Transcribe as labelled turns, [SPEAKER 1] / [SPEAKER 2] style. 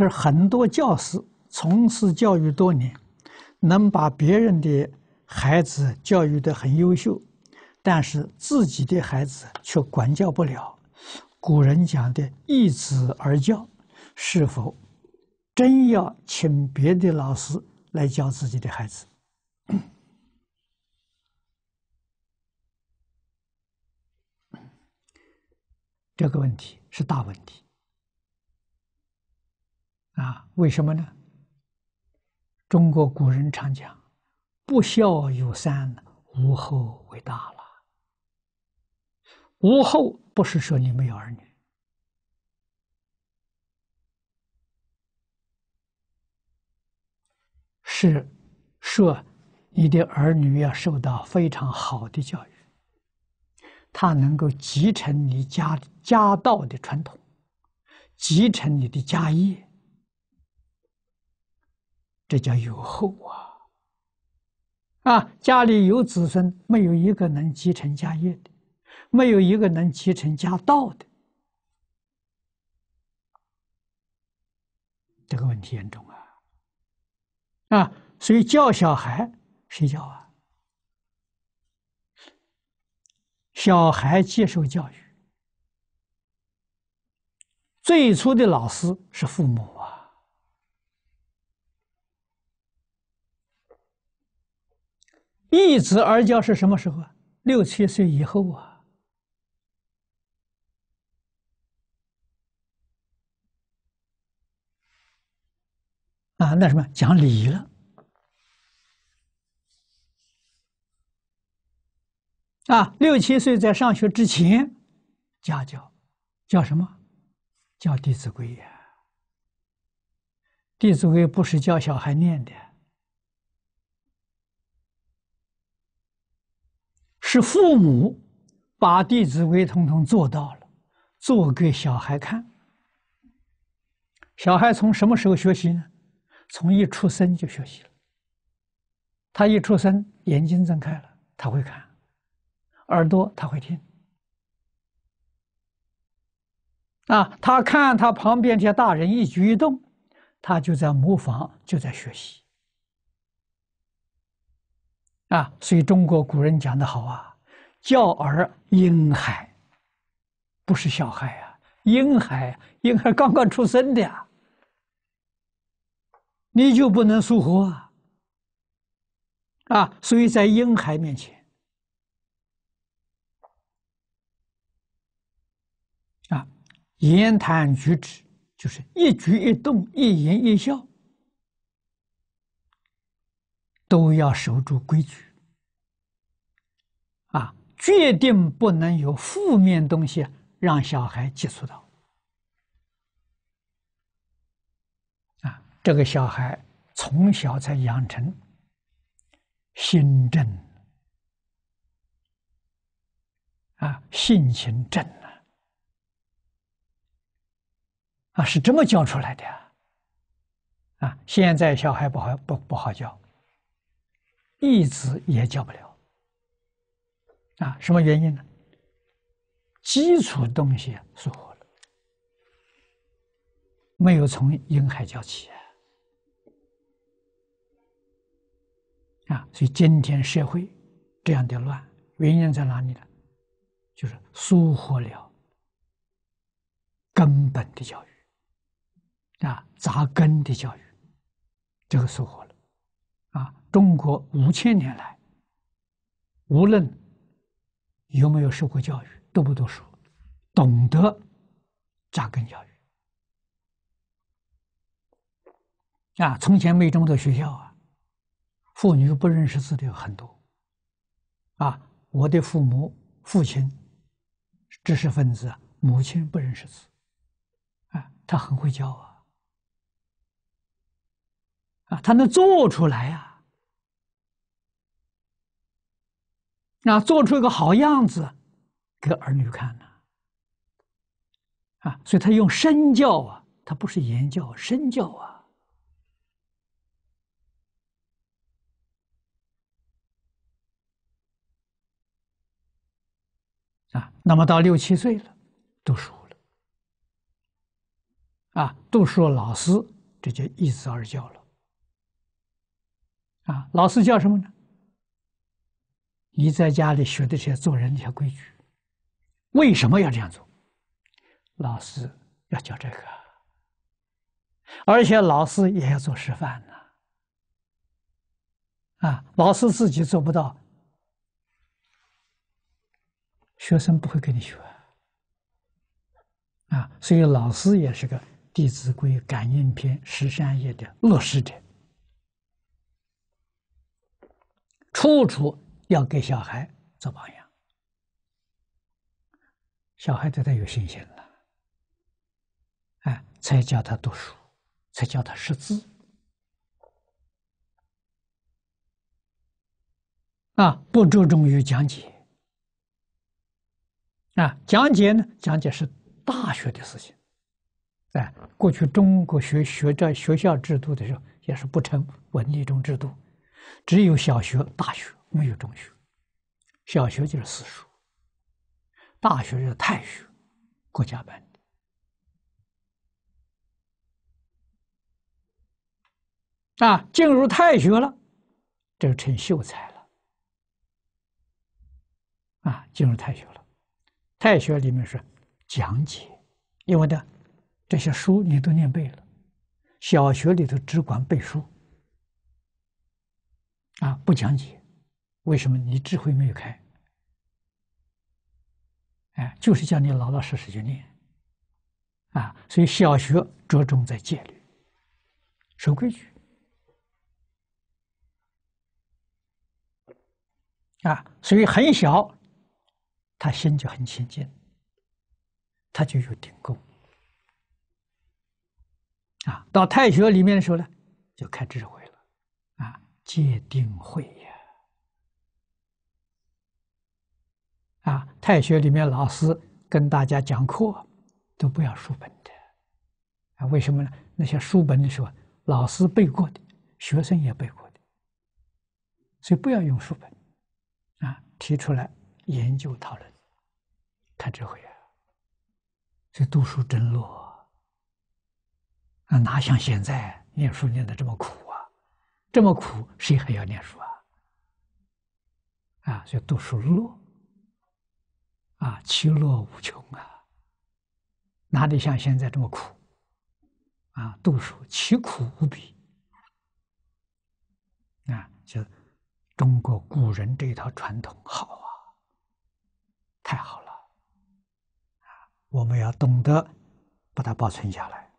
[SPEAKER 1] 就是很多教师从事教育多年，能把别人的孩子教育的很优秀，但是自己的孩子却管教不了。古人讲的“一子而教”，是否真要请别的老师来教自己的孩子？这个问题是大问题。啊，为什么呢？中国古人常讲，“不孝有三，无后为大”了。无后不是说你没有儿女，是说你的儿女要受到非常好的教育，他能够继承你家家道的传统，继承你的家业。这叫有后啊！啊，家里有子孙，没有一个能继承家业的，没有一个能继承家道的，这个问题严重啊！啊，所以教小孩谁教啊？小孩接受教育，最初的老师是父母啊。一子而教是什么时候啊？六七岁以后啊！啊，那什么讲礼仪了？啊，六七岁在上学之前，家教，教什么？教《弟子规》呀，《弟子规》不是教小孩念的。是父母把《弟子规》通通做到了，做给小孩看。小孩从什么时候学习呢？从一出生就学习了。他一出生，眼睛睁开了，他会看，耳朵他会听。啊，他看他旁边这些大人一举一动，他就在模仿，就在学习。啊，所以中国古人讲的好啊，“教儿婴孩”，不是小孩啊，婴孩，婴孩刚刚出生的啊，你就不能疏忽啊。啊，所以在婴孩面前，啊，言谈举止就是一举一动，一言一笑。都要守住规矩，啊，决定不能有负面东西让小孩接触到，啊，这个小孩从小才养成心正，啊，性情正啊，啊，是这么教出来的，啊，现在小孩不好不不好教。一直也教不了啊？什么原因呢？基础东西疏忽了，没有从婴孩教起啊！所以今天社会这样的乱，原因在哪里呢？就是疏忽了根本的教育啊，扎根的教育，这个疏忽了。啊，中国五千年来，无论有没有受过教育、读不读书，懂得扎根教育。啊，从前没这么多学校啊，妇女不认识字的有很多。啊，我的父母父亲知识分子母亲不认识字，啊，他很会教啊。啊，他能做出来呀！那做出一个好样子，给儿女看呢。啊，所以他用身教啊，他不是言教，身教啊。啊，那么到六七岁了，读书了，啊，读书了，老师，这就一子二教了。啊，老师叫什么呢？你在家里学的这些做人的一些规矩，为什么要这样做？老师要教这个，而且老师也要做示范呢。啊，老师自己做不到，学生不会跟你学。啊，所以老师也是个《弟子规》《感应篇》十三页的落实者。处处要给小孩做榜样，小孩对他有信心了，哎，才教他读书，才教他识字。啊，不注重于讲解。啊，讲解呢？讲解是大学的事情。哎，过去中国学学在学校制度的时候，也是不成文的一种制度。只有小学、大学没有中学，小学就是私塾，大学是太学，国家办的。啊，进入太学了，就成秀才了。啊，进入太学了，太学里面是讲解，因为呢，这些书你都念背了，小学里头只管背书。啊，不讲解，为什么你智慧没有开？哎，就是叫你老老实实去念，啊，所以小学着重在戒律，守规矩，啊，所以很小，他心就很清净，他就有定功，啊，到太学里面的时候呢，就开智慧。界定会呀！啊，太学里面老师跟大家讲课，都不要书本的，啊，为什么呢？那些书本里说，老师背过的，学生也背过的，所以不要用书本，啊，提出来研究讨论，看智慧啊，所以读书真弱，啊，哪像现在念书念的这么苦。这么苦，谁还要念书啊？啊，所以读书乐，啊，其乐无穷啊！哪里像现在这么苦？啊，读书其苦无比。啊，就中国古人这一套传统好啊，太好了！啊，我们要懂得把它保存下来。